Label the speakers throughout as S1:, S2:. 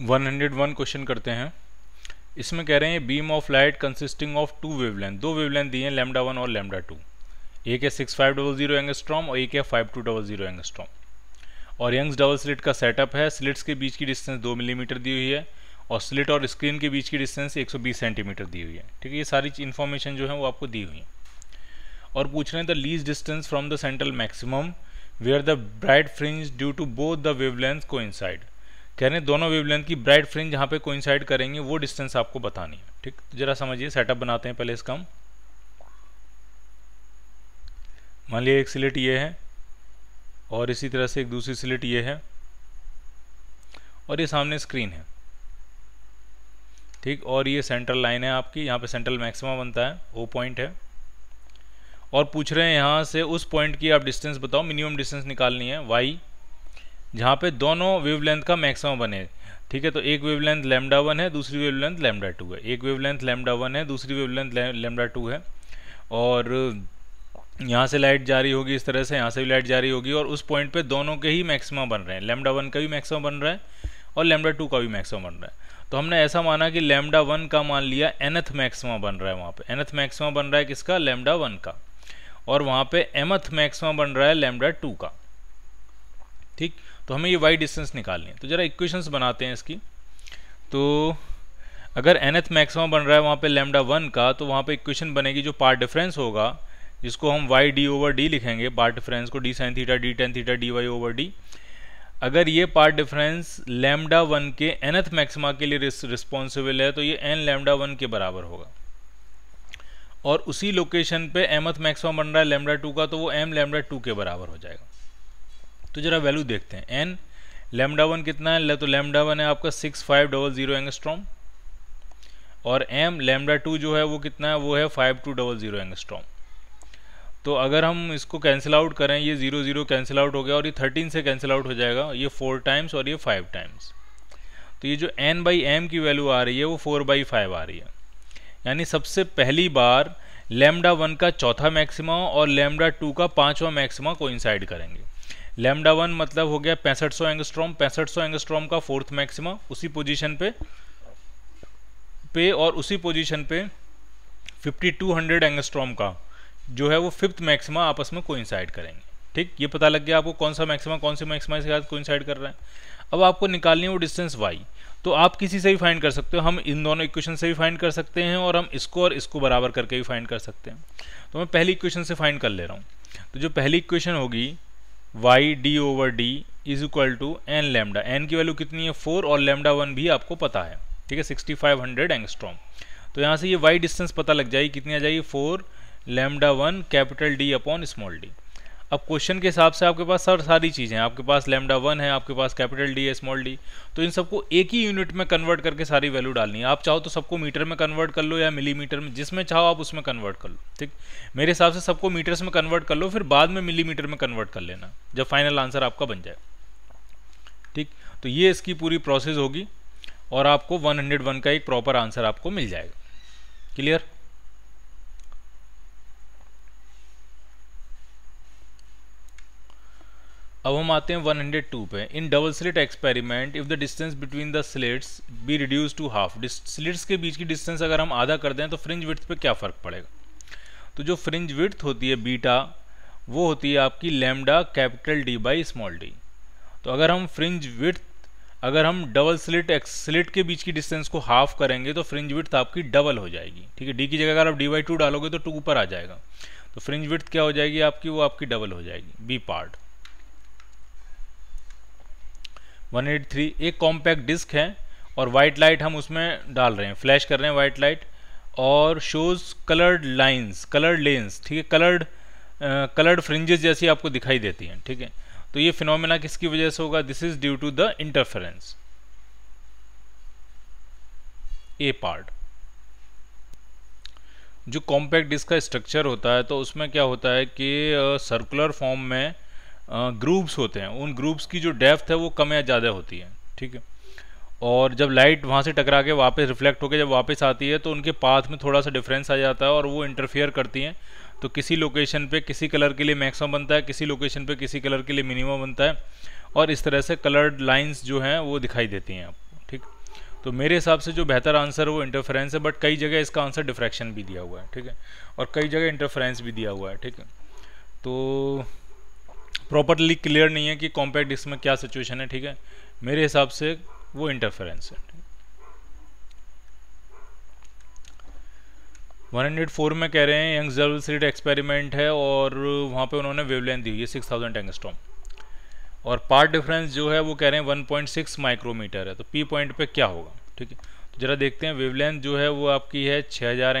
S1: 101 question करते हैं इसमें कह रहे हैं beam of light consisting of two wavelength दो वेवलेंथ दिए हैं लेमडा वन और लेमडा टू एक है six five double zero angstrom और एक है five two double zero angstrom और यंग्स डबल स्लिट का सेटअप है स्लिट्स के बीच की डिस्टेंस दो मिलीमीटर दी हुई है और स्लिट और स्क्रीन के बीच की डिस्टेंस एक सेंटीमीटर दी हुई है ठीक है ये सारी इन्फॉर्मेशन जो है वो आपको दी हुई है और पूछ रहे हैं the least distance from the central maximum where the bright fringe due to both the wavelength coincide कह रहे हैं दोनों वेवलेंथ की ब्राइट फ्रिंज जहाँ पे कोइंसाइड करेंगे वो डिस्टेंस आपको बतानी है ठीक जरा समझिए सेटअप बनाते हैं पहले इसका हम मान लिया एक सिलेट ये है और इसी तरह से एक दूसरी सिलेट ये है और ये सामने स्क्रीन है ठीक और ये सेंट्रल लाइन है आपकी यहाँ पे सेंट्रल मैक्सिमम बनता है वो पॉइंट है और पूछ रहे हैं यहाँ से उस पॉइंट की आप डिस्टेंस बताओ मिनिमम डिस्टेंस निकालनी है वाई जहाँ पे दोनों वेवलेंथ का मैक्सिमम बने ठीक है तो एक वेवलेंथ लेमडा वन है दूसरी वेवलेंथ लेमडा टू है एक वेवलेंथ लेमडा वन है दूसरी वेवलेंथ लेमडा टू है और यहाँ से लाइट जारी होगी इस तरह से यहाँ से भी लाइट जारी होगी और उस पॉइंट पे दोनों के ही मैक्सिमम बन रहे हैं लेमडा वन का भी मैक्सिमम बन रहा है और लेमडा टू का भी मैक्सिमम बन रहा है तो हमने ऐसा माना कि लेमडा वन का मान लिया एनथ मैक्सिमम बन रहा है वहाँ पे एनथ मैक्सिमम बन रहा है किसका लेमडा वन का और वहाँ पे एमथ मैक्सिमम बन रहा है लेमडा टू का ठीक तो हमें ये वाई डिस्टेंस निकालनी है तो ज़रा इक्वेशंस बनाते हैं इसकी तो अगर एन एथ मैक्सिमम बन रहा है वहाँ पे लेमडा वन का तो वहाँ पे इक्वेशन बनेगी जो पार्ट डिफरेंस होगा जिसको हम वाई डी ओवर डी लिखेंगे पार्ट डिफरेंस को D sine theta D tan theta D Y over D अगर ये पार्ट डिफरेंस लेमडा वन के एनथ मैक्सिमा के लिए रिस्पॉन्सिबल है तो ये एन लेमडा वन के बराबर होगा और उसी लोकेशन पे एमथ मैक्सिमा बन रहा है लेमडा टू का तो वो एम लेमडा टू के बराबर हो जाएगा तो जरा वैल्यू देखते हैं एन लेमडा वन कितना है तो लेमडा वन है आपका six five double zero angstrom और एम लेमडा टू जो है वो कितना है वो है five two double zero angstrom तो अगर हम इसको कैंसिल आउट करें ये जीरो जीरो कैंसिल आउट हो गया और ये थर्टीन से कैंसिल आउट हो जाएगा ये फोर टाइम्स और ये फाइव टाइम्स तो ये जो एन बाई एम की वैल्यू आ रही है वो फोर बाई फाइव आ रही है यानी सबसे पहली बार लेमडा वन का चौथा मैक्सिमा और लेमडा टू का पाँचवा मैक्सिमा इनसाइड करेंगे लेमडा वन मतलब हो गया पैंसठ सौ एंगस्ट्रॉम पैंसठ सौ एंगस्ट्रॉम का फोर्थ मैक्सिमम उसी पोजीशन पे पे और उसी पोजीशन पे 5200 एंगस्ट्रॉम का जो है वो फिफ्थ मैक्सिमा आपस में कोइंसाइड करेंगे ठीक ये पता लग गया आपको कौन सा मैक्सिमा कौन सी मैक्सिमा इसके साथ कोइंसाइड कर रहा है अब आपको निकालनी है वो डिस्टेंस वाई तो आप किसी से भी फाइंड कर सकते हो हम इन दोनों इक्वेशन से भी फाइंड कर सकते हैं और हम इसको और इसको बराबर करके भी फाइंड कर सकते हैं तो मैं पहली इक्वेशन से फाइंड कर ले रहा हूँ तो जो पहली इक्वेशन होगी Y D over D is equal to N lambda N की वैल्यू कितनी है फोर और लेमडा वन भी आपको पता है ठीक है सिक्सटी फाइव हंड्रेड एंगस्ट्रॉम तो यहाँ से ये वाई डिस्टेंस पता लग जाएगी कितनी आ जाएगी four lambda one capital D upon small D अब क्वेश्चन के हिसाब से आपके पास सर सारी चीज़ें हैं आपके पास लेमडा वन है आपके पास कैपिटल डी है स्मॉल डी तो इन सबको एक ही यूनिट में कन्वर्ट करके सारी वैल्यू डालनी है आप चाहो तो सबको मीटर में कन्वर्ट कर लो या मिलीमीटर में जिसमें चाहो आप उसमें कन्वर्ट कर लो ठीक मेरे हिसाब से सबको मीटर्स में कन्वर्ट कर लो फिर बाद में मिलीमीटर में कन्वर्ट कर लेना जब फाइनल आंसर आपका बन जाए ठीक तो ये इसकी पूरी प्रोसेस होगी और आपको वन का एक प्रॉपर आंसर आपको मिल जाएगा क्लियर अब हम आते हैं 102 पे in double slit experiment if the distance between the slits be reduce to half slits के बीच की डिस्टेंस अगर हम आधा कर दें तो फ्रिंज विथ पे क्या फ़र्क पड़ेगा तो जो फ्रिंज विथ होती है बीटा वो होती है आपकी lambda capital D by small D तो अगर हम फ्रिंज विथ अगर हम डबल स्लिट एक्स स्लिट के बीच की डिस्टेंस को हाफ करेंगे तो फ्रिंज विथ आपकी डबल हो जाएगी ठीक है डी की जगह अगर आप डी बाई टू डालोगे तो टू ऊपर आ जाएगा तो फ्रिंज विथ क्या हो जाएगी आपकी वो आपकी डबल हो जाएगी बी पार्ट 183 एक कॉम्पैक्ट डिस्क है और वाइट लाइट हम उसमें डाल रहे हैं फ्लैश कर रहे हैं वाइट लाइट और shows coloured lines coloured lens ठीक है कलर्ड कलर्ड फ्रिंजेस जैसी आपको दिखाई देती हैं ठीक है तो ये फिनोमेना किसकी वजह से होगा this is due to the interference A part जो कॉम्पैक्ट डिस्क का स्ट्रक्चर होता है तो उसमें क्या होता है कि सर्कुलर uh, फॉर्म में ग्रुप्स होते हैं उन ग्रुप्स की जो डेप्थ है वो कम या ज़्यादा होती है ठीक है और जब लाइट वहाँ से टकरा के वापस रिफ्लेक्ट होकर जब वापस आती है तो उनके पाथ में थोड़ा सा डिफरेंस आ जाता है और वो इंटरफेयर करती हैं तो किसी लोकेशन पे किसी कलर के लिए मैक्सिमम बनता है किसी लोकेशन पे किसी कलर के लिए मिनिमम बनता है और इस तरह से कलर्ड लाइंस जो हैं वो दिखाई देती हैं आपको ठीक तो मेरे हिसाब से जो बेहतर आंसर वो इंटरफेरेंस है बट कई जगह इसका आंसर डिफ्रैक्शन भी दिया हुआ है ठीक है और कई जगह इंटरफेरेंस भी दिया हुआ है ठीक है तो प्रॉपरली क्लियर नहीं है कि कॉम्पैक्ट डिस्क में क्या सिचुएशन है ठीक है मेरे हिसाब से वो इंटरफेरेंस है 104 में कह रहे हैं यंग जर्वल सीट एक्सपेरिमेंट है और वहाँ पे उन्होंने वेवलेंथ दी हुई है सिक्स थाउजेंड एंगस्टॉम और पार्ट डिफरेंस जो है वो कह रहे हैं 1.6 माइक्रोमीटर है तो पी पॉइंट पे क्या होगा ठीक है तो ज़रा देखते हैं वेवलेंथ जो है वो आपकी है 6000 हज़ार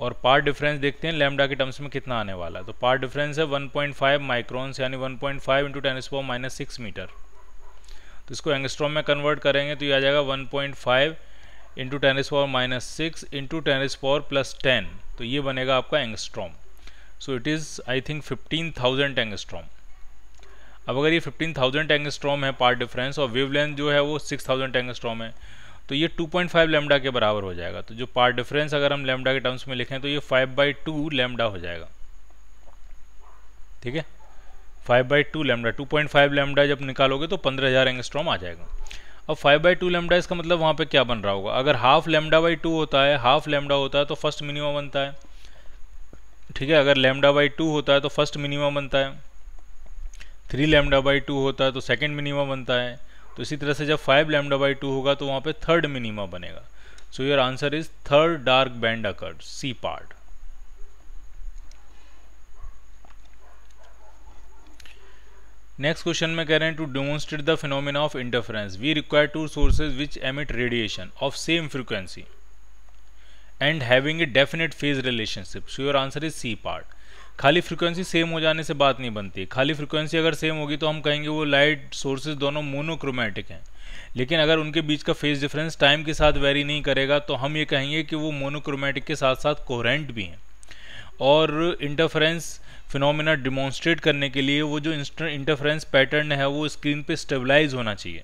S1: और पार्ट डिफरेंस देखते हैं लेमडा के टर्म्स में कितना आने वाला है तो पार्ट डिफरेंस है 1.5 माइक्रोन्स यानी one point five into ten स्पो माइनस सिक्स मीटर तो इसको एंगस्ट्रॉम में कन्वर्ट करेंगे तो ये आ जाएगा 1.5 पॉइंट फाइव इंटू टेन स्पॉर माइनस सिक्स इंटू टेन स्पॉर प्लस टेन तो ये बनेगा आपका angstrom so it is I think fifteen thousand angstrom अब अगर ये फिफ्टीन थाउजेंड एंगस्ट्रॉम है पार्ट डिफरेंस और वेव लेंथ जो है वो सिक्स थाउजेंड एंगस्ट्रॉम है तो ये 2.5 लेमडा के बराबर हो जाएगा तो जो पार्ट डिफरेंस अगर हम लेमडा के टर्म्स में लिखें तो ये 5 बाई टू लेमडा हो जाएगा ठीक है 5 by two lambda two point five lambda जब निकालोगे तो पंद्रह हज़ार एंगस्ट्रॉम आ जाएगा अब 5 बाई टू लेमडा इसका मतलब वहाँ पे क्या बन रहा होगा अगर हाफ लेमडा बाई टू होता है हाफ लेमडा होता है तो फर्स्ट मिनिमम बनता है ठीक है अगर लेमडा बाई टू होता है तो फर्स्ट मिनिमम बनता है थ्री लेमडा बाई टू होता है तो सेकेंड मिनिमम बनता है तो इसी तरह से जब फाइव लेमडा बाई टू होगा तो वहाँ पे थर्ड मिनिमा बनेगा so your answer is third dark band occurred C part next question में कह रहे हैं to demonstrate the phenomena of interference we require two sources which emit radiation of same frequency and having a definite phase relationship so your answer is C part खाली frequency same हो जाने से बात नहीं बनती खाली फ्रिक्वेंसी अगर same होगी तो हम कहेंगे वो लाइट सोर्सेज दोनों मोनोक्रोमेटिक हैं लेकिन अगर उनके बीच का फेज डिफरेंस टाइम के साथ वेरी नहीं करेगा तो हम ये कहेंगे कि वो मोनोक्रोमेटिक के साथ साथ कोहरेंट भी हैं और इंटरफ्रेंस फिनोमिना डिमॉन्स्ट्रेट करने के लिए वो जो इंटरफ्रेंस पैटर्न है वो स्क्रीन पे स्टेबलाइज होना चाहिए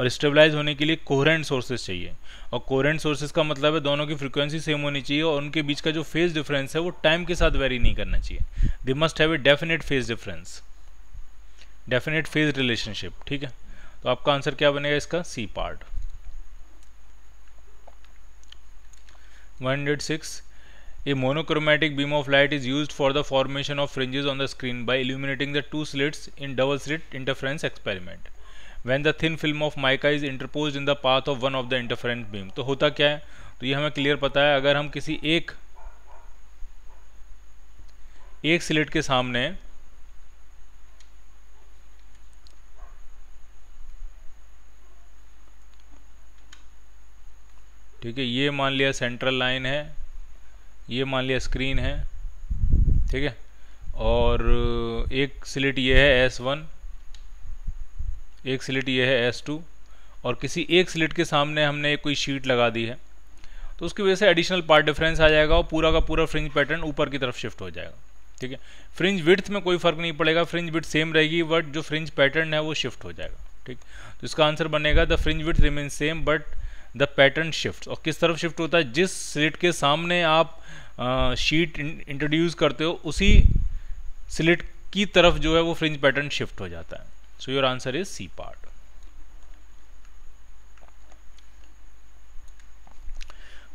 S1: और स्टेबलाइज होने के लिए कोहरेंट सोर्सेज चाहिए और कोहरेंट सोर्सेज का मतलब है दोनों की फ्रिक्वेंसी सेम होनी चाहिए और उनके बीच का जो फेज डिफरेंस है वो टाइम के साथ वेरी नहीं करना चाहिए they must have a definite phase difference definite phase relationship ठीक है तो आपका आंसर क्या बनेगा इसका C part 106 a monochromatic beam of light is use for the formation of fringes on the screen by illuminating the two slits in double slit interference experiment when the thin film of mica is interpose in the path of one of the interfering beam तो होता क्या है तो ये हमें clear पता है अगर हम किसी एक एक स्लिट के सामने ठीक है ये मान लिया सेंट्रल लाइन है ये मान लिया स्क्रीन है ठीक है और एक स्लिट ये है एस वन एक स्लिट ये है एस टू और किसी एक स्लिट के सामने हमने कोई शीट लगा दी है तो उसकी वजह से एडिशनल पार्ट डिफरेंस आ जाएगा और पूरा का पूरा फ्रिंज पैटर्न ऊपर की तरफ शिफ्ट हो जाएगा ठीक है फ्रिंज विथ में कोई फर्क नहीं पड़ेगा फ्रिंज विथ सेम रहेगी बट जो फ्रिंज पैटर्न है वो शिफ्ट हो जाएगा ठीक तो इसका आंसर बनेगा the fringe width remain same but the pattern shift और किस तरफ शिफ्ट होता है जिस स्लिट के सामने आप शीट इंट्रोड्यूस करते हो उसी स्लिट की तरफ जो है वो फ्रिंज पैटर्न शिफ्ट हो जाता है so your answer is c part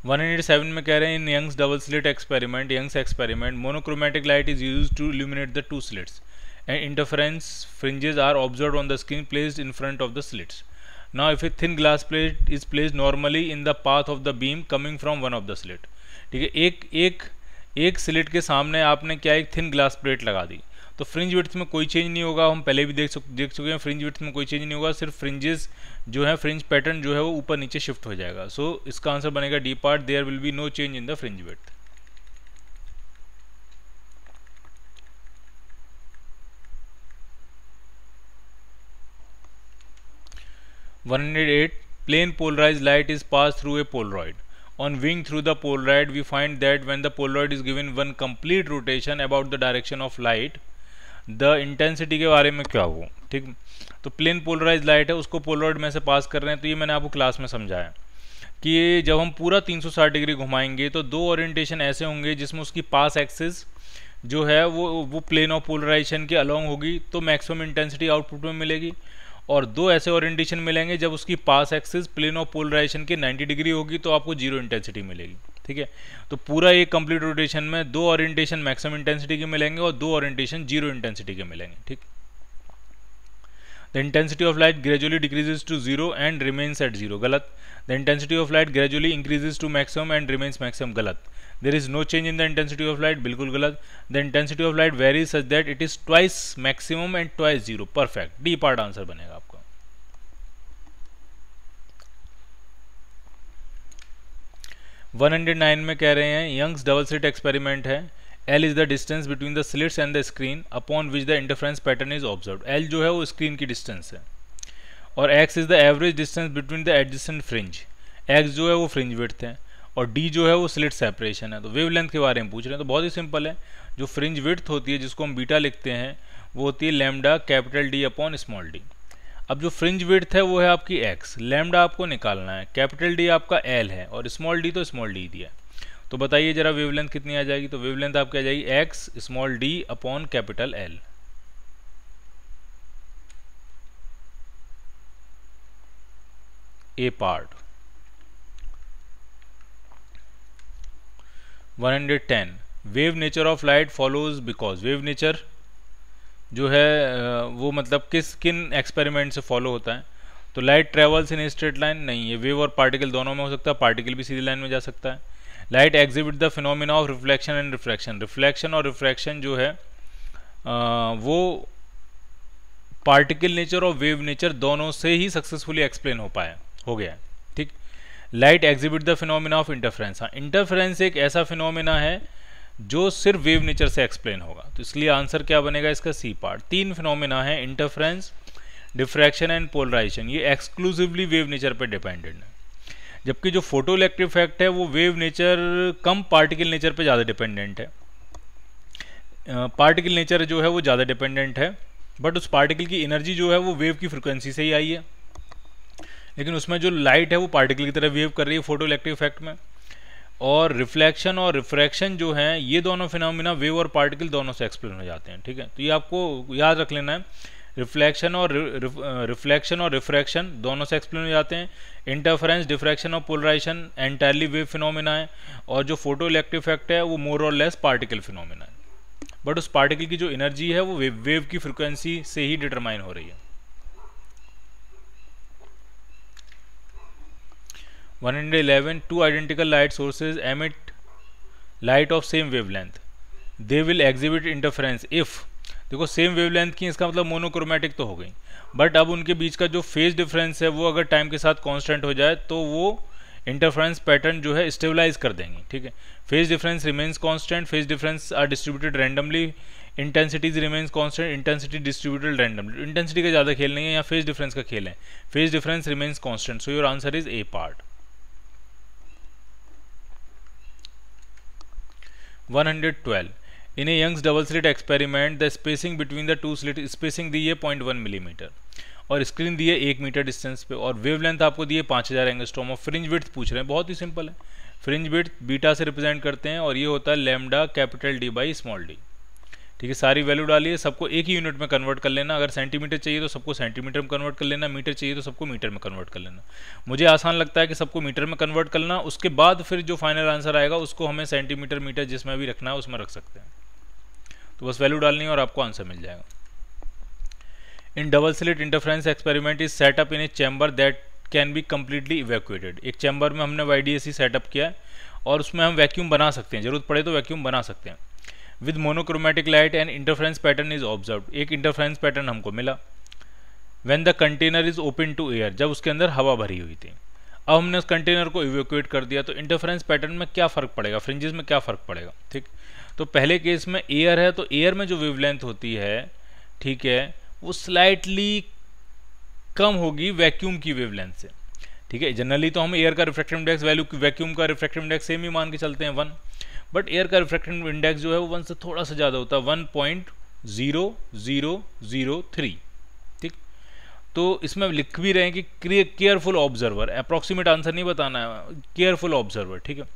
S1: one eight seven में कह रहे हैं in Young's double slit experiment Young's experiment monochromatic light is use to illuminate the two slits and interference fringes are observe on the screen placed in front of the slits now if a thin glass plate is place normally in the path of the beam coming from one of the slit ठीक है एक एक slit के सामने आपने क्या एक thin glass plate लगा दी तो फ्रिंज विथ में कोई चेंज नहीं होगा हम पहले भी देख सक देख चुके हैं फ्रिंज विथ में कोई चेंज नहीं होगा सिर्फ फ्रिंजेस जो है फ्रिंज पैटर्न जो है वो ऊपर नीचे शिफ्ट हो जाएगा सो so, इसका आंसर बनेगा D part there will be no change in the fringe width one hundred eight plane polarise light is pass through a polaroid on viewing through the polaroid we find that when the polaroid is given one complete rotation about the direction of light the intensity के बारे में क्या हो ठीक तो plane polarise light है उसको Polaroid में से पास कर रहे हैं तो ये मैंने आपको क्लास में समझाया कि जब हम पूरा 360 डिग्री घुमाएंगे तो दो ओरिएंटेशन ऐसे होंगे जिसमें उसकी पास एक्सिस जो है वो वो प्लेन ऑफ पोलराइजेशन के अलोंग होगी तो मैक्सिमम इंटेंसिटी आउटपुट में मिलेगी और दो ऐसे ओरिएंटेशन मिलेंगे जब उसकी pass axis plane of polarisation के 90 डिग्री होगी तो आपको जीरो इंटेंसिटी मिलेगी ठीक है तो पूरा एक कंप्लीट रोटेशन में दो ओरिएंटेशन मैक्सिमम इंटेंसिटी के मिलेंगे और दो ओरिएंटेशन जीरो इंटेंसिटी के मिलेंगे ठीक the intensity of light gradually decreases to zero and remains at zero गलत the intensity of light gradually increases to maximum and remains maximum गलत there is no change in the intensity of light बिल्कुल गलत the intensity of light vary such that it is twice maximum and twice zero perfect D part answer बनेगा आपका 109 में कह रहे हैं Young's double slit experiment है L is the distance between the slits and the screen upon which the interference pattern is observe L जो है वो स्क्रीन की डिस्टेंस है और X is the average distance between the adjacent fringe X जो है वो फ्रिंज विथ है और डी जो है वो स्लिट सेपरेशन है तो वेव लेंथ के बारे में पूछ रहे हैं तो बहुत ही सिंपल है जो फ्रिंज विथ होती है जिसको हम बीटा लिखते हैं वो होती है lambda capital D upon small D अब जो फ्रिंज विड्थ है वो है आपकी एक्स लेमडा आपको निकालना है कैपिटल डी आपका एल है और स्मॉल डी तो स्मॉल डी दिया तो बताइए जरा वेवलेंथ कितनी आ जाएगी तो वेवलेंथ आपकी आ जाएगी X small D upon capital L A part 110 wave nature of light follows because wave nature जो है वो मतलब किस किन एक्सपेरिमेंट से फॉलो होता है तो light travels in straight line नहीं है वेव और पार्टिकल दोनों में हो सकता है पार्टिकल भी सीधी लाइन में जा सकता है light exhibit the phenomena of reflection and reflection reflection और रिफ्रैक्शन जो है आ, वो पार्टिकल नेचर और वेव नेचर दोनों से ही सक्सेसफुली एक्सप्लेन हो पाया हो गया ठीक light exhibit the phenomena of interference हाँ इंटरफ्रेंस एक ऐसा फिनोमिना है जो सिर्फ वेव नेचर से एक्सप्लेन होगा तो इसलिए आंसर क्या बनेगा इसका सी पार्ट तीन फिनोमिना है इंटरफ्रेंस डिफ्रैक्शन एंड पोलराइजेशन ये एक्सक्लूसिवली वेव नेचर पर डिपेंडेंट है जबकि जो फोटो इलेक्ट्रिक इफेक्ट है वो वेव नेचर कम पार्टिकल नेचर पे ज़्यादा डिपेंडेंट है पार्टिकल uh, नेचर जो है वो ज़्यादा डिपेंडेंट है बट उस पार्टिकल की एनर्जी जो है वो वेव की फ्रिक्वेंसी से ही आई है लेकिन उसमें जो लाइट है वो पार्टिकल की तरह वेव कर रही है फोटो इलेक्ट्रिक इफेक्ट में और रिफ्लेक्शन और रिफ्रैक्शन जो है ये दोनों फिनोमिना वेव और पार्टिकल दोनों से एक्सप्लेन हो जाते हैं ठीक है तो ये आपको याद रख लेना है रिफ्लेक्शन और रिफ्लेक्शन और रिफ्रैक्शन दोनों से एक्सप्लेन हो जाते हैं इंटरफ्रेंस डिफ्रैक्शन और पोलराइजेशन एंटायरली वेव फिनोमिना है और जो फोटो इलेक्ट्रिक इफेक्ट है वो more or less particle phenomena है बट उस पार्टिकल की जो एनर्जी है वो वेव की फ्रिक्वेंसी से ही डिटरमाइन हो रही है one two identical light sources emit light of same wavelength they will exhibit interference if देखो सेम वेवलेंथ की इसका मतलब मोनोक्रोमेटिक तो हो गई बट अब उनके बीच का जो फेज डिफरेंस है वो अगर टाइम के साथ कॉन्स्टेंट हो जाए तो वो इंटरफ्रेंस पैटर्न जो है स्टेबलाइज कर देंगे ठीक है phase difference remains constant phase difference are distributed randomly intensities remains constant intensity distributed randomly intensity का ज़्यादा खेल नहीं है या फेज डिफरेंस का खेल है phase difference remains constant so your answer is A part 112 in a young's double slit experiment the spacing between the two slit spacing दी है 0.1 मिलीमीटर mm. और स्क्रीन दी है एक मीटर डिस्टेंस पे और वेवलेंथ आपको दी है हजार एंगस्ट्रोम और फ्रिंज विथ पूछ रहे हैं बहुत ही सिंपल है फ्रिंज विथ बीटा से रिप्रेजेंट करते हैं और ये होता है lambda capital D by small D ठीक है सारी वैल्यू डालिए सबको एक ही यूनिट में कन्वर्ट कर लेना अगर सेंटीमीटर चाहिए तो सबको सेंटीमीटर में कन्वर्ट कर लेना मीटर चाहिए तो सबको मीटर में कन्वर्ट कर लेना मुझे आसान लगता है कि सबको मीटर में कन्वर्ट करना उसके बाद फिर जो फाइनल आंसर आएगा उसको हमें सेंटीमीटर मीटर जिसमें भी रखना है उसमें रख सकते हैं तो बस वैल्यू डालनी है और आपको आंसर मिल जाएगा in double slit interference experiment is setup in a chamber that can be completely evacuated एक चैम्बर में हमने वाई डी सेटअप किया है और उसमें हम वैक्यूम बना सकते हैं ज़रूरत पड़े तो वैक्यूम बना सकते हैं with monochromatic light and interference pattern is observe एक इंटरफ्रेंस पैटर्न हमको मिला when the container is open to air जब उसके अंदर हवा भरी हुई थी अब हमने उस कंटेनर को इवेक्यूएट कर दिया तो इंटरफ्रेंस पैटर्न में क्या फ़र्क पड़ेगा फ्रिंजेस में क्या फ़र्क पड़ेगा ठीक तो पहले केस में एयर है तो एयर में जो वेवलेंथ होती है ठीक है वो स्लाइटली कम होगी वैक्यूम की वेवलेंथ से ठीक है जनरली तो हम एयर का रिफ्रैक्टिव इंडेक्स वैल्यू वैक्यूम का रिफ्रैक्टिव इंडेक्स सेम ही मान के चलते हैं वन बट एयर का रिफ्रेक्शन इंडेक्स जो है वो वन से थोड़ा सा ज़्यादा होता है one point zero zero zero three ठीक तो इसमें लिख भी रहे हैं कि केयरफुल ऑब्जर्वर अप्रॉक्सीमेट आंसर नहीं बताना है केयरफुल ऑब्जर्वर ठीक है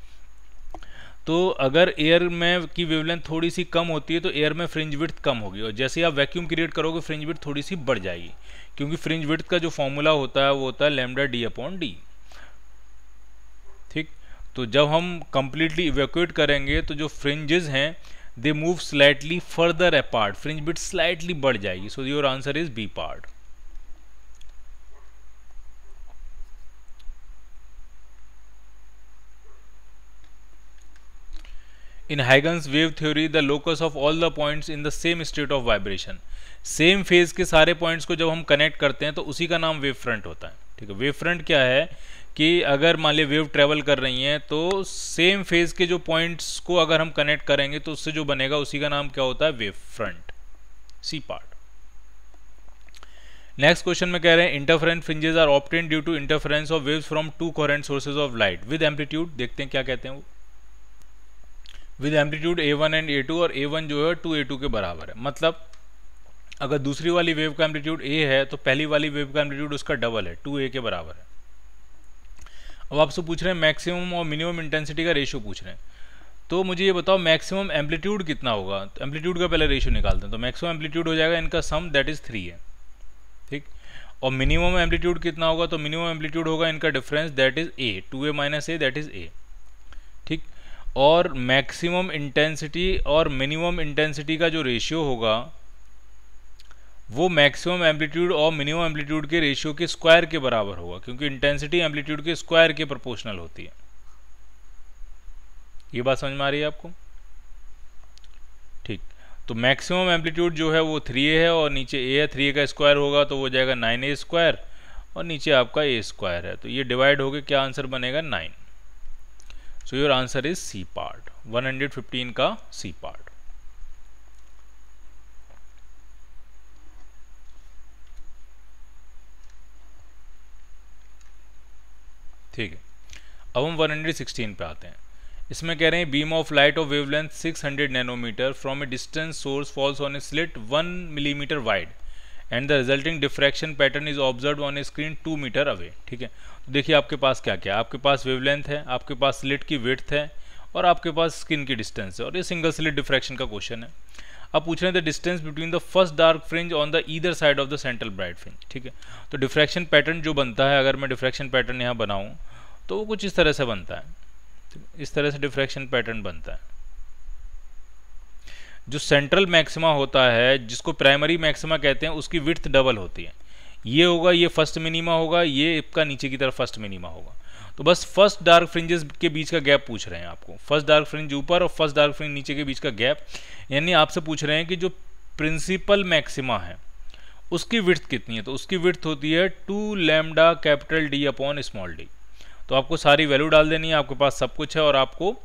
S1: तो अगर एयर में की वेवलेंथ थोड़ी सी कम होती है तो एयर में फ्रिंज विथ कम होगी और जैसे आप वैक्यूम क्रिएट करोगे फ्रिंज विथ थोड़ी सी बढ़ जाएगी क्योंकि फ्रिंज विथ का जो फॉर्मूला होता है वो होता है लेमडा डी अपॉन डी तो जब हम कम्प्लीटली इवेक्यूट करेंगे तो जो फ्रिंजेस हैं they move slightly further apart fringe width slightly बढ़ जाएगी so your answer is B part in Huygens wave theory the locus of all the point in the same state of vibration same phase के सारे points को जब हम connect करते हैं तो उसी का नाम वेव फ्रंट होता है ठीक है वेव फ्रंट क्या है कि अगर मान ली वेव ट्रेवल कर रही हैं तो सेम फेज के जो पॉइंट्स को अगर हम कनेक्ट करेंगे तो उससे जो बनेगा उसी का नाम क्या होता है wave front C part next question में कह रहे हैं interference fringes are obtained due to interference of waves from two coherent sources of light with amplitude देखते हैं क्या कहते हैं वो with amplitude A one and A two और ए वन जो है टू ए टू के बराबर है मतलब अगर दूसरी वाली वेव का एम्पलीट्यूड ए है तो पहली वाली वेव का एम्पलीट्यूड उसका डबल है टू ए के बराबर है अब आपसे पूछ रहे हैं मैक्सिमम और मिनिमम इंटेंसिटी का रेशियो पूछ रहे हैं तो मुझे ये बताओ मैक्सिमम एम्पलीट्यूड कितना होगा तो एम्पलीट्यूड का पहले रेशियो निकालते हैं तो मैक्सिमम एम्पलीट्यूड हो जाएगा इनका सम दैट इज़ थ्री है ठीक और मिनिमम एम्पलीट्यूड कितना होगा तो मिनिमम एम्पलीट्यूड होगा इनका difference that is A two A minus A that is A ठीक और मैक्सिमम इंटेंसिटी और मिनिमम इंटेंसिटी का जो रेशियो होगा वो मैक्सिमम एम्पलीट्यूड और मिनिमम एम्पलीट्यूड के रेशियो के स्क्वायर के बराबर होगा क्योंकि इंटेंसिटी एम्पलीट्यूड के स्क्वायर के प्रोपोर्शनल होती है ये बात समझ में आ रही है आपको ठीक तो मैक्सिमम एम्पलीट्यूड जो है वो थ्री ए है और नीचे ए है थ्री ए का स्क्वायर होगा तो वो जाएगा नाइन ए स्क्वायर और नीचे आपका ए स्क्वायर है तो ये डिवाइड होकर क्या आंसर बनेगा nine so your answer is C part fifteen का सी पार्ट ठीक है अब हम 116 पे आते हैं इसमें कह रहे हैं beam of light of wavelength 600 nanometre from a distance source falls on a slit 1 millimetre wide and the resulting diffraction pattern is observe on a screen 2 metre away ठीक है तो देखिए आपके पास क्या क्या आपके पास वेवलेंथ है आपके पास स्लिट की विथ है और आपके पास स्किन की डिस्टेंस है और ये सिंगल स्लिट डिफ्रैक्शन का क्वेश्चन है अब पूछ रहे हैं the distance between the first dark fringe on the either side of the central bright fringe ठीक है तो डिफ्रैक्शन पैटर्न जो बनता है अगर मैं डिफ्रैक्शन पैटर्न यहाँ बनाऊँ तो वो कुछ इस तरह से बनता है तो इस तरह से डिफ्रैक्शन पैटर्न बनता है जो सेंट्रल मैक्सिमा होता है जिसको प्राइमरी मैक्सिमा कहते हैं उसकी विर्थ डबल होती है ये होगा ये फर्स्ट मिनिमा होगा ये इसका नीचे की तरफ फर्स्ट मिनिमा होगा तो बस फर्स्ट डार्क फ्रिंजेस के बीच का गैप पूछ रहे हैं आपको फर्स्ट डार्क फ्रिंज ऊपर और फर्स्ट डार्क फ्रिंज नीचे के बीच का गैप यानी आपसे पूछ रहे हैं कि जो प्रिंसिपल मैक्सिमा है उसकी विर्थ कितनी है तो उसकी विर्थ होती है to lambda capital D upon small D तो आपको सारी वैल्यू डाल देनी है आपके पास सब कुछ है और आपको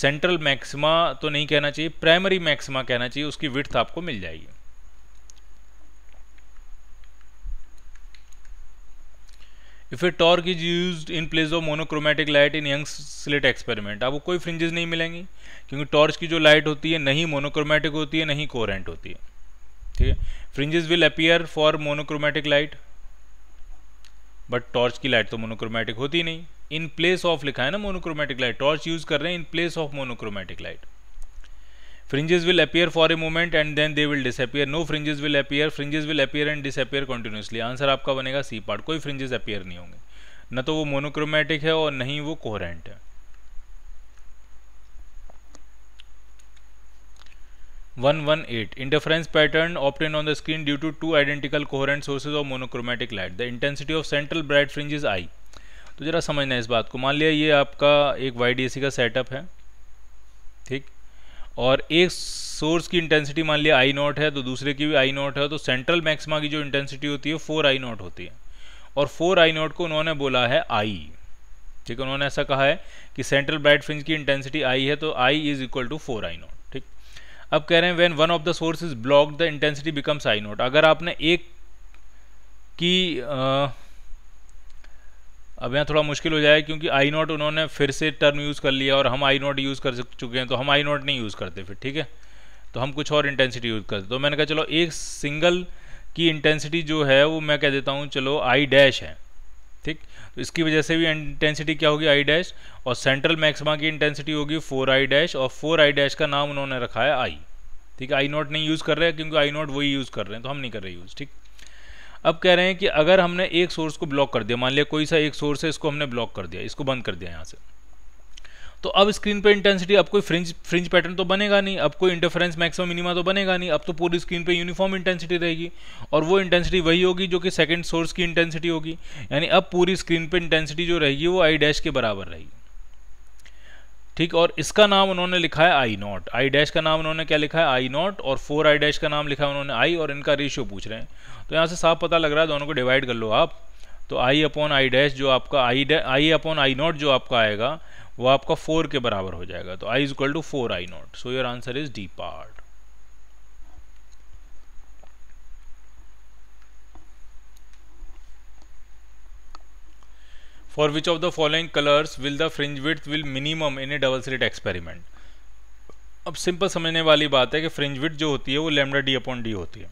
S1: सेंट्रल मैक्सिमा तो नहीं कहना चाहिए प्राइमरी मैक्सिमा कहना चाहिए उसकी विथ आपको मिल जाएगी if a torch is use in place of monochromatic light in Young slit experiment आपको कोई फ्रिंजेस नहीं मिलेंगी क्योंकि टॉर्च की जो लाइट होती है नहीं मोनोक्रोमेटिक होती है नहीं कोरेंट होती है ठीक है fringes will appear for monochromatic light but torch की लाइट तो मोनोक्रोमेटिक होती नहीं इन प्लेस ऑफ लिखा है ना मोनोक्रोमेटिक लाइट टॉर्च यूज कर रहे हैं in place of monochromatic light fringes will appear for a moment and then they will disappear no fringes will appear fringes will appear and disappear continuously answer आपका बनेगा C part कोई fringes appear नहीं होंगे न तो वो monochromatic है और नहीं वो कोहरेंट है 118 interference pattern obtained on the screen due to two identical coherent sources of monochromatic light the intensity of central bright fringe is i तो ज़रा समझना है इस बात को मान लिया ये आपका एक वाई का सेटअप है ठीक और एक सोर्स की इंटेंसिटी मान लिया आई नॉट है तो दूसरे की भी आई नॉट है तो सेंट्रल मैक्सिमा की जो इंटेंसिटी होती है फोर आई नॉट होती है और फोर आई नॉट को उन्होंने बोला है आई ठीक है उन्होंने ऐसा कहा है कि सेंट्रल ब्राइट फ्रिंज की इंटेंसिटी आई है तो I is equal to four I naught अब कह रहे हैं when one of the source is block the intensity becomes I naught अगर आपने एक की आ, अब यहाँ थोड़ा मुश्किल हो जाए क्योंकि आई नोट उन्होंने फिर से टर्म यूज़ कर लिया और हम आई नोट यूज़ कर चुके हैं तो हम आई नोट नहीं यूज़ करते फिर ठीक है तो हम कुछ और इंटेंसिटी यूज़ करते तो मैंने कहा चलो एक सिंगल की इंटेंसिटी जो है वो मैं कह देता हूँ चलो आई डैश है ठीक तो इसकी वजह से भी इंटेंसिटी क्या होगी आई डैश और सेंट्रल मैक्सिमा की इंटेंसिटी होगी फोर आई डैश और फोर आई डैश का नाम उन्होंने रखा है आई ठीक है आई नॉट नहीं यूज़ कर रहे क्योंकि आई नॉट वही यूज़ कर रहे हैं तो हम नहीं कर रहे यूज़ ठीक अब कह रहे हैं कि अगर हमने एक सोर्स को ब्लॉक कर दिया मान लिया कोई सा एक सोर्स है इसको हमने ब्लॉक कर दिया इसको बंद कर दिया यहाँ से तो अब स्क्रीन पे इंटेंसिटी अब कोई फ्रिंज फ्रिंज पैटर्न तो बनेगा नहीं अब कोई इंटरफेरेंस मैक्सिमम मिनिमा तो बनेगा नहीं अब तो पूरी स्क्रीन पे यूनिफॉर्म इंटेंसिटी रहेगी और वो इंटेंसिटी वही होगी जो कि सेकंड सोर्स की इंटेंसिटी होगी यानी अब पूरी स्क्रीन पे इंटेंसिटी जो रहेगी वो आई डैश के बराबर रहेगी ठीक और इसका नाम उन्होंने लिखा है आई नॉट आई डैश का नाम उन्होंने क्या लिखा है आई नॉट और फोर आई डैश का नाम लिखा है उन्होंने आई और इनका रेशियो पूछ रहे हैं तो यहाँ से साफ पता लग रहा है दोनों को डिवाइड कर लो आप तो आई अपॉन आई डैश जो आपका आई आई अपॉन आई नॉट जो आपका आएगा वो आपका फोर के बराबर हो जाएगा तो I is equal to four I naught so your answer is D part for which of the following colors will the fringe width will minimum in a double slit experiment अब simple समझने वाली बात है कि fringe with जो होती है वो लेमडा डी अपॉन डी होती है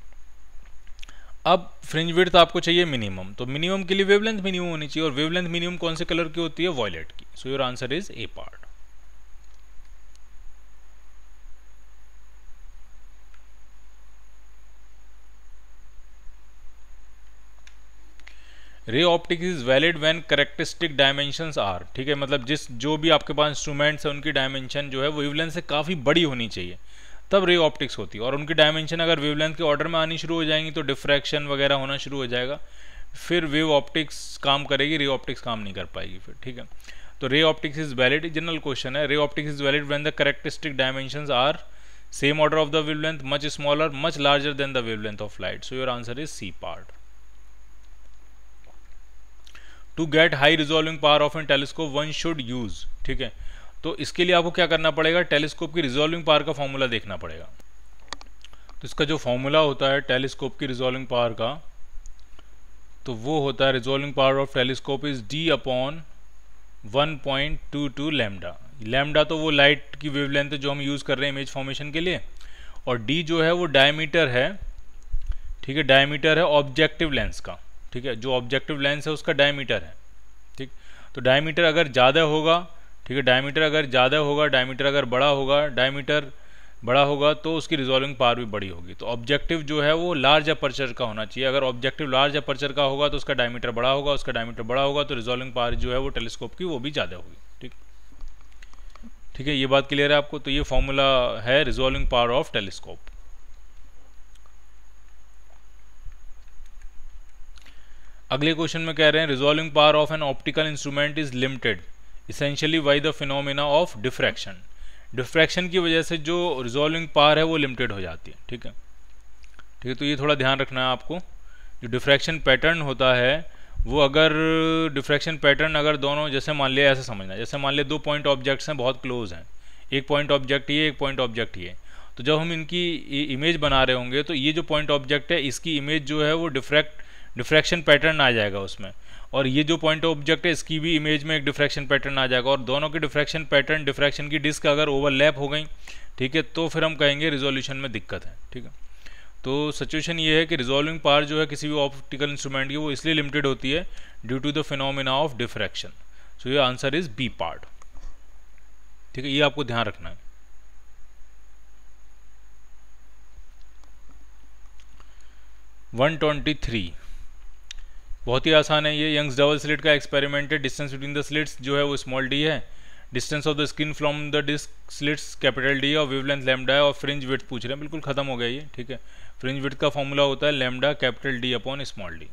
S1: अब फ्रिंज विड्थ आपको चाहिए मिनिमम तो मिनिमम के लिए वेवलेंथ मिनिमम होनी चाहिए और वेवलेंथ मिनिमम कौन से कलर की होती है वॉयलेट की so your answer is A part ray optics is valid when characteristic dimensions are ठीक है मतलब जिस जो भी आपके पास इंस्ट्रूमेंट्स है उनकी डायमेंशन जो है वेवलेंथ से काफ़ी बड़ी होनी चाहिए तब रे ऑप्टिक्स होती है और उनकी डायमेंशन अगर वेवलेंथ के ऑर्डर में आनी शुरू हो जाएंगी तो डिफ्रैक्शन वगैरह होना शुरू हो जाएगा फिर वेव ऑप्टिक्स काम करेगी रे ऑप्टिक्स काम नहीं कर पाएगी फिर ठीक है तो ray optics is valid general question है ray optics is valid when the characteristic dimension are same order of the wavelength much smaller much larger than the wavelength of light so your answer is C part to get high resolving power of an telescope one should use ठीक है तो इसके लिए आपको क्या करना पड़ेगा telescope की रिजॉल्विंग पावर का फॉर्मूला देखना पड़ेगा तो इसका जो फॉर्मूला होता है टेलीस्कोप की रिजॉल्विंग पावर का तो वो होता है resolving power of telescope is D upon 1.22 point two two lambda lambda तो वो लाइट की वेवलेंथ है जो हम यूज़ कर रहे हैं इमेज फॉर्मेशन के लिए और डी जो है वो डायमीटर है ठीक है डायमीटर है ऑब्जेक्टिव लेंस का ठीक है जो ऑब्जेक्टिव लेंस है उसका डायमीटर है ठीक तो डायमीटर अगर ज़्यादा होगा ठीक है डायमीटर अगर ज़्यादा होगा डायमीटर अगर बड़ा होगा डायमीटर बड़ा होगा तो उसकी रिजॉल्विंग पावर भी बड़ी होगी तो ऑब्जेक्टिव जो है वो लार्ज अपर्चर का होना चाहिए अगर ऑब्जेक्टिव लार्ज अपर्चर का होगा तो उसका डायमीटर बड़ा होगा उसका डायमीटर बड़ा होगा तो रिजॉल्विंग पावर जो है वो टेलीस्कोप की वो भी ज़्यादा होगी ठीक ठीक है ये बात क्लियर है आपको तो ये फॉर्मूला है रिजॉल्विंग पावर ऑफ टेलीस्कोप अगले क्वेश्चन में कह रहे हैं resolving power of an optical instrument is limited essentially by the phenomena of diffraction diffraction की वजह से जो रिजोल्विंग पावर है वो लिमिटेड हो जाती है ठीक है ठीक है तो ये थोड़ा ध्यान रखना है आपको जो डिफ्रैक्शन पैटर्न होता है वो अगर डिफ्रैक्शन पैटर्न अगर दोनों जैसे मान लिया ऐसे समझना जैसे मान लिया दो पॉइंट ऑब्जेक्ट्स हैं बहुत क्लोज हैं एक पॉइंट ऑब्जेक्ट ये एक पॉइंट ऑब्जेक्ट ये तो जब हम इनकी इमेज बना रहे होंगे तो ये जो पॉइंट ऑब्जेक्ट है इसकी इमेज जो है वो डिफ्रैक्ट डिफ्रैक्शन पैटर्न आ जाएगा उसमें और ये जो पॉइंट ऑफ ऑब्जेक्ट है इसकी भी इमेज में एक डिफ्रैक्शन पैटर्न आ जाएगा और दोनों के डिफ्रैक्शन पैटर्न डिफ्रैक्शन की डिस्क अगर ओवरलैप हो गई ठीक है तो फिर हम कहेंगे रिजोल्यूशन में दिक्कत है ठीक है तो सिचुएशन ये है कि रिजोल्विंग पार जो है किसी भी ऑप्टिकल इंस्ट्रूमेंट की वो इसलिए लिमिटेड होती है due to the phenomena of diffraction so ये आंसर इज बी पार्ट ठीक है ये आपको ध्यान रखना है वन ट्वेंटी थ्री बहुत ही आसान है ये यंग्स डबल स्लिट का एक्सपेरिमेंट है डिस्टेंस बिटवीन द स्लिट्स जो है वो स्मॉल डी है distance of the screen from the disc slits capital D और वेवलेंथ लेमडा है और फ्रिंज विथ पूछ रहे हैं बिल्कुल खत्म हो गया ये ठीक है फ्रिंज विथ का फॉर्मूला होता है lambda capital D upon small D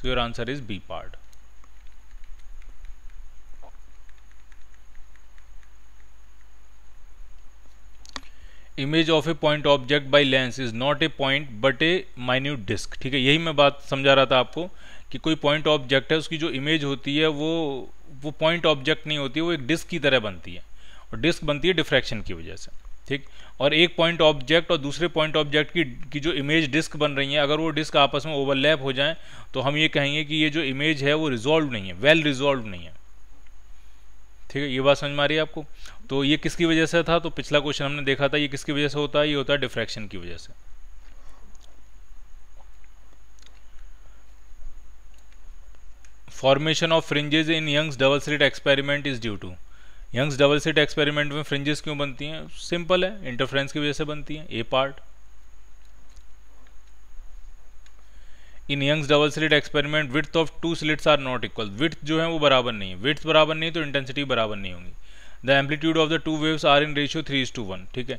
S1: so your answer is B part image of a point object by lens is not a point but a minute disc ठीक है यही मैं बात समझा रहा था आपको कि कोई पॉइंट ऑब्जेक्ट है उसकी जो इमेज होती है वो वो पॉइंट ऑब्जेक्ट नहीं होती वो एक डिस्क की तरह बनती है और डिस्क बनती है डिफ्रैक्शन की वजह से ठीक और एक पॉइंट ऑब्जेक्ट और दूसरे पॉइंट ऑब्जेक्ट की की जो इमेज डिस्क बन रही है अगर वो डिस्क आपस में ओवरलैप हो जाए तो हम ये कहेंगे कि ये जो इमेज है वो रिजॉल्व नहीं है वेल well रिजॉल्व नहीं है ठीक है ये बात समझ में आ रही है आपको तो ये किसकी वजह से था तो पिछला क्वेश्चन हमने देखा था ये किसकी वजह से होता है ये होता है डिफ्रैक्शन की वजह से formation of fringes in Young's double slit experiment is due to Young's double slit experiment में फ्रिंजेस क्यों बनती हैं सिंपल है इंटरफ्रेंस की वजह से बनती हैं A part in Young's double slit experiment width of two slits are not equal width जो है वो बराबर नहीं है विथ बराबर नहीं तो इंटेंसिटी बराबर नहीं होगी the amplitude of the two waves are in ratio three is to one ठीक है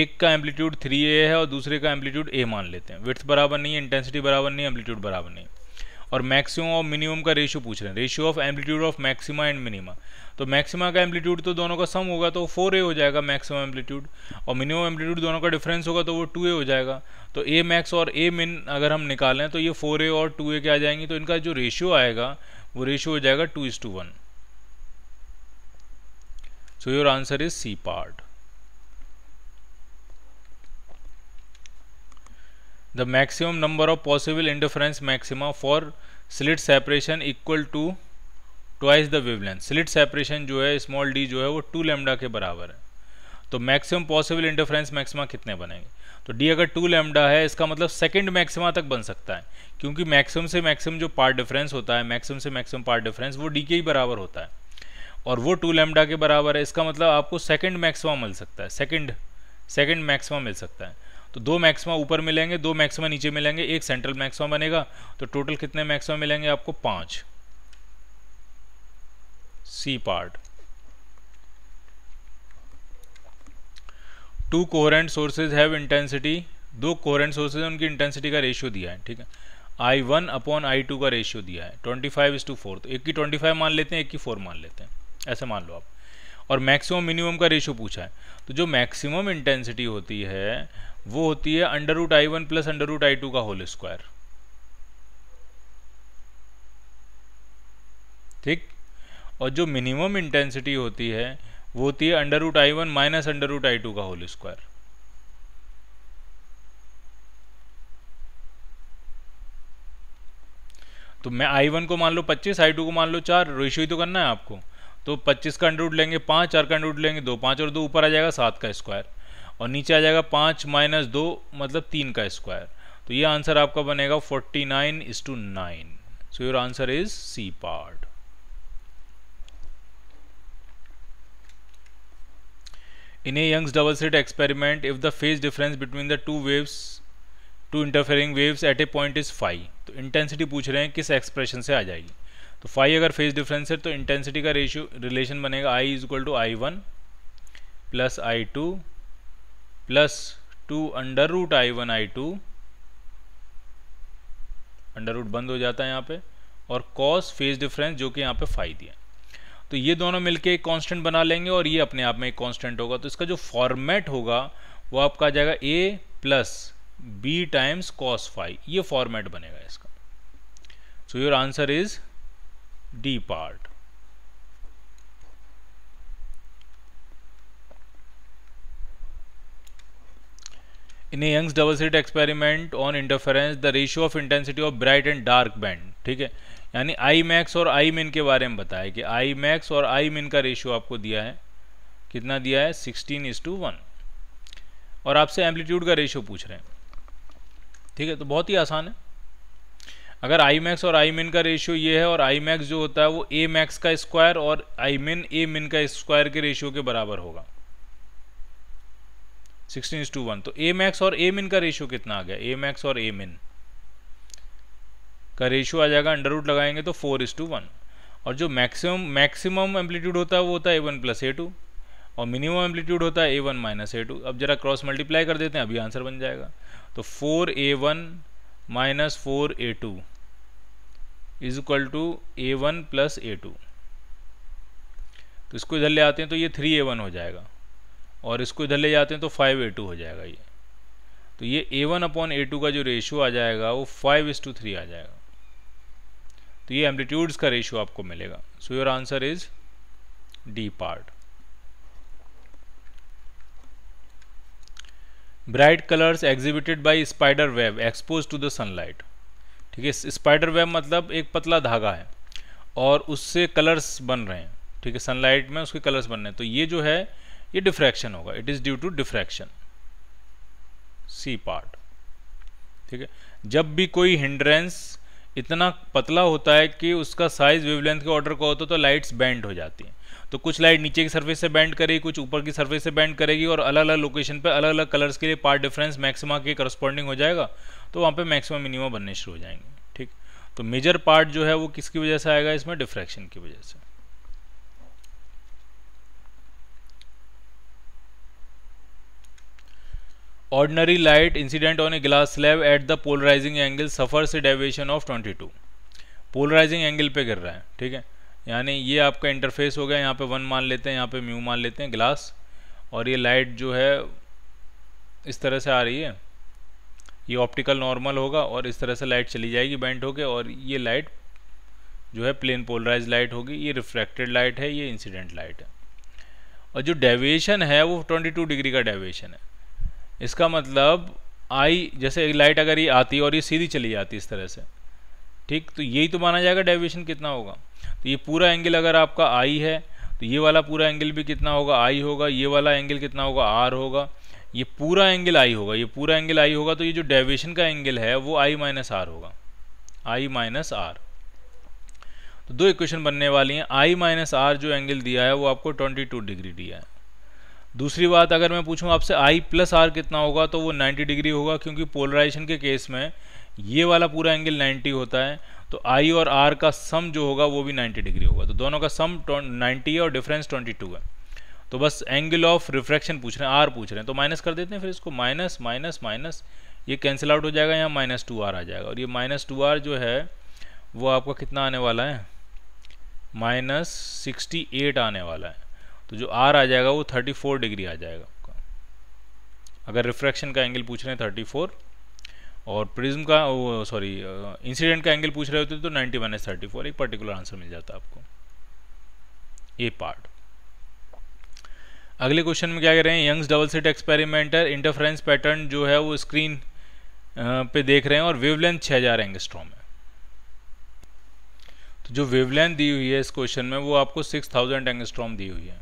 S1: एक का एम्पलीट्यूड थ्री ए है और दूसरे का एम्पलीट्यूड ए मान लेते हैं विथ बराबर नहीं है इंटेंसिटी बराबर नहीं एम्पलीट्यूड बराबर नहीं और मैक्सिमम और मिनिमम का रेशियो पूछ रहे हैं ratio of amplitude of maxima and minima तो मैक्सिमा का एम्पलीट्यूड तो दोनों का सम होगा तो फोर ए हो जाएगा मैक्सिमम एम्पलीट्यूड और मिनिमम एम्पलीट्यूड दोनों का डिफरेंस होगा तो वो टू ए तो हो जाएगा तो ए मैक्स और ए मिन अगर हम निकालें तो ये फोर ए और टू ए के आ जाएंगे तो इनका जो रेशियो आएगा वो रेशियो हो जाएगा two is to one so your answer is c part the maximum number of possible interference maxima for slit separation equal to twice the wavelength. Slit separation जो है स्मॉल डी जो है वो to lambda के बराबर है तो maximum possible interference maxima कितने बनेंगे तो डी अगर टू लेमडा है इसका मतलब second मैक्सिमा तक बन सकता है क्योंकि मैक्सिमम से मैक्सिमम जो पार्ट डिफरेंस होता है मैक्सिमम से मैक्सिमम पार्ट डिफरेंस वो डी के ही बराबर होता है और वो टू लेमडा के बराबर है इसका मतलब आपको सेकेंड मैक्समा मिल सकता है सेकेंड सेकेंड मैक्सिमम मिल सकता है तो दो मैक्समा ऊपर मिलेंगे दो मैक्समा नीचे मिलेंगे एक सेंट्रल मैक्समा बनेगा तो टोटल कितने मैक्समा मिलेंगे आपको पाँच C part two coherent sources have intensity दो कोहरेंट सोर्सेज उनकी इंटेंसिटी का रेशियो दिया है ठीक है I one upon I two का रेशियो दिया है twenty five is to four तो एक की ट्वेंटी फाइव मान लेते हैं एक की फोर मान लेते हैं ऐसे मान लो आप और मैक्सिमम मिनिमम का रेशो पूछा है तो जो मैक्सिमम इंटेंसिटी होती है वो होती है under root I one plus under root I two का होल स्क्वायर ठीक और जो मिनिमम इंटेंसिटी होती है वो होती है under root I one minus under root I two का होल स्क्वायर तो मैं आई वन को मान लो पच्चीस आई टू को मान लो चार रेशियो ही तो करना है आपको तो पच्चीस का अंडर रूट लेंगे पाँच चार का अंडर रूट लेंगे दो पाँच और दो ऊपर आ जाएगा सात का स्क्वायर और नीचे आ जाएगा पाँच माइनस दो मतलब तीन का स्क्वायर तो ये आंसर आपका बनेगा forty nine is to nine so your answer is C part in a Young's double slit experiment if the phase difference between the two waves two interfering waves at a point is five तो intensity पूछ रहे हैं किस expression से आ जाएगी तो five अगर phase difference है तो इंटेंसिटी का रेशियो रिलेशन बनेगा I is equal to I one plus I two plus two under root I one I two under root बंद हो जाता है यहाँ पे और कॉस फेज डिफरेंस जो कि यहाँ पे फाइव दिया तो ये दोनों मिलके एक कांस्टेंट बना लेंगे और ये अपने आप में एक कांस्टेंट होगा तो इसका जो फॉर्मेट होगा वो आपका आ जाएगा A plus B times cos five ये फॉर्मेट बनेगा इसका so your answer is D part in Young's double slit experiment on interference the ratio of intensity of bright and dark band ठीक है यानी आई मैक्स और आई मिन के बारे में बताया कि आई मैक्स और आई मिन का रेशियो आपको दिया है कितना दिया है सिक्सटीन इज टू वन और आपसे एम्पलीट्यूड का रेशियो पूछ रहे हैं ठीक है तो बहुत ही आसान है अगर आई मैक्स और आई मिन का रेशियो ये है और आई मैक्स जो होता है वो ए मैक्स का स्क्वायर और आई मिन ए मिन का स्क्वायर के रेशियो के बराबर होगा सिक्सटीन टू वन तो ए मैक्स और ए मिन का रेशियो कितना आ गया ए मैक्स और ए मिन का रेशियो आ जाएगा अंडर रूट लगाएंगे तो फोर इज टू वन और जो मैक्सिमम मैक्सिमम एम्पलीट्यूड होता है वो होता है A one plus A two और मिनिमम एम्पलीट्यूड होता है A one minus A two अब जरा क्रॉस मल्टीप्लाई कर देते हैं अभी आंसर बन जाएगा तो four A one minus four A two is equal to A one plus A two तो इसको इधर ले आते हैं तो ये थ्री ए वन हो जाएगा और इसको इधर ले जाते हैं तो फाइव ए टू हो जाएगा ये तो ये A one upon A two का जो रेशियो आ जाएगा वो फाइव इज टू थ्री आ जाएगा तो ये एम्पलीट्यूड्स का रेशियो आपको मिलेगा so your answer is D part bright colours exhibited by spider web expose to the sunlight ठीक है स्पाइडर वेब मतलब एक पतला धागा है और उससे कलर्स बन रहे हैं ठीक है सनलाइट में उसके कलर्स बन रहे हैं तो ये जो है ये डिफ्रैक्शन होगा it is due to diffraction C part ठीक है जब भी कोई हिंड्रेंस इतना पतला होता है कि उसका साइज वेवलेंथ के ऑर्डर का होता है तो लाइट्स बैंड हो जाती हैं तो कुछ लाइट नीचे की सर्फेस से बैंड करेगी कुछ ऊपर की सर्फेस से बैंड करेगी और अलग अलग लोकेशन पर अलग अलग कलर्स के लिए पार्ट डिफरेंस मैक्सिमा के करस्पॉन्डिंग हो जाएगा तो वहाँ पर मैक्सिमा मिनिमा बनने शुरू हो जाएंगे ठीक तो मेजर पार्ट जो है वो किसकी वजह से आएगा इसमें डिफ्रैक्शन की वजह से ordinary light incident on a glass slab at the polarising angle suffer से डेविएशन ऑफ 22 पोलराइजिंग एंगल पे गिर रहा है ठीक है यानी ये आपका इंटरफेस हो गया यहाँ पे वन मान लेते हैं यहाँ पे म्यू मान लेते हैं ग्लास और ये लाइट जो है इस तरह से आ रही है ये ऑप्टिकल नॉर्मल होगा और इस तरह से लाइट चली जाएगी बैंड होके और ये लाइट जो है प्लेन पोलराइज लाइट होगी ये रिफ्रैक्टेड लाइट है ये इंसिडेंट लाइट है और जो डेविएशन है वो ट्वेंटी डिग्री का डेविएशन है इसका मतलब आई जैसे लाइट अगर ये आती और ये सीधी चली जाती इस तरह से ठीक तो यही तो माना जाएगा डेविएशन कितना होगा तो ये पूरा एंगल अगर आपका आई है तो ये वाला पूरा एंगल भी कितना होगा आई होगा ये वाला एंगल कितना होगा आर होगा ये पूरा एंगल आई होगा ये पूरा एंगल आई होगा तो ये जो डेविएशन का एंगल है वो आई माइनस आर होगा आई माइनस आर तो दो इक्वेशन बनने वाली हैं आई माइनस आर जो एंगल दिया है वो आपको 22 डिग्री दिया है दूसरी बात अगर मैं पूछूं आपसे आई प्लस आर कितना होगा तो वो 90 डिग्री होगा क्योंकि पोलराइजेशन के केस में ये वाला पूरा एंगल 90 होता है तो आई और आर का सम जो होगा वो भी 90 डिग्री होगा तो दोनों का सम 90 है और डिफरेंस 22 है तो बस एंगल ऑफ रिफ्रैक्शन पूछ रहे हैं आर पूछ रहे हैं तो माइनस कर देते हैं फिर इसको माइनस माइनस माइनस ये कैंसिल आउट हो जाएगा यहाँ माइनस टू आर आ जाएगा और ये माइनस टू आर जो है वो आपका कितना आने वाला है माइनस सिक्सटी एट आने वाला है तो जो आर आ जाएगा वो थर्टी फोर डिग्री आ जाएगा आपका अगर रिफ्रैक्शन का एंगल पूछ रहे हैं थर्टी फोर और प्रिज्म का सॉरी इंसिडेंट का एंगल पूछ रहे होते तो 90 माइनस थर्टी फोर एक पर्टिकुलर आंसर मिल जाता आपको ये पार्ट अगले क्वेश्चन में क्या कह रहे हैं Young's double slit experimenter interference pattern जो है वो स्क्रीन पे देख रहे हैं और वेवलेंथ छः हज़ार एंगस्ट्रॉम है तो जो वेवलेंथ दी हुई है इस क्वेश्चन में वो आपको सिक्स थाउजेंड एंगस्ट्रॉम दी हुई है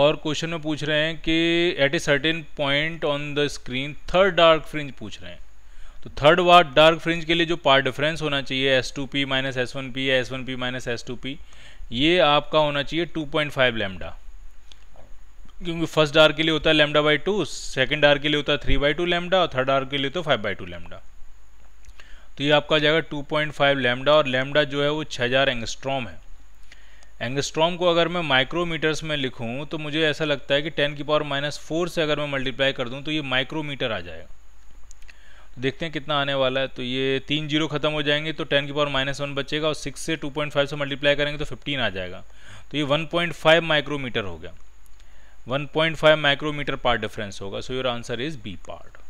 S1: और क्वेश्चन में पूछ रहे हैं कि at a certain point on the screen third dark fringe पूछ रहे हैं तो थर्ड वार डार्क फ्रिंज के लिए जो पार्ट डिफरेंस होना चाहिए S two P minus S one P या S one P minus S two P ये आपका होना चाहिए टू पॉइंट फाइव लेमडा क्योंकि फर्स्ट डार्क के लिए होता है lambda by two second dark के लिए होता है थ्री बाई टू लेमडा और थर्ड डार्क के लिए तो फाइव बाई टू लेमडा तो ये आपका जाएगा टू पॉइंट फाइव लेमडा और लेमडा जो है वो छः हज़ार एंगस्ट्रॉम है एंगस्ट्रॉम को अगर मैं माइक्रोमीटर्स में लिखूँ तो मुझे ऐसा लगता है कि टेन की पावर माइनस फोर से अगर मैं मल्टीप्लाई कर दूँ तो ये माइक्रोमीटर आ जाएगा तो देखते हैं कितना आने वाला है तो ये तीन जीरो खत्म हो जाएंगे तो टेन की पावर माइनस वन बचेगा और सिक्स से टू पॉइंट फाइव से मल्टीप्लाई करेंगे तो फिफ्टीन आ जाएगा तो ये वन पॉइंट फाइव माइक्रोमीटर हो गया one point five micrometre part difference होगा so your answer is B part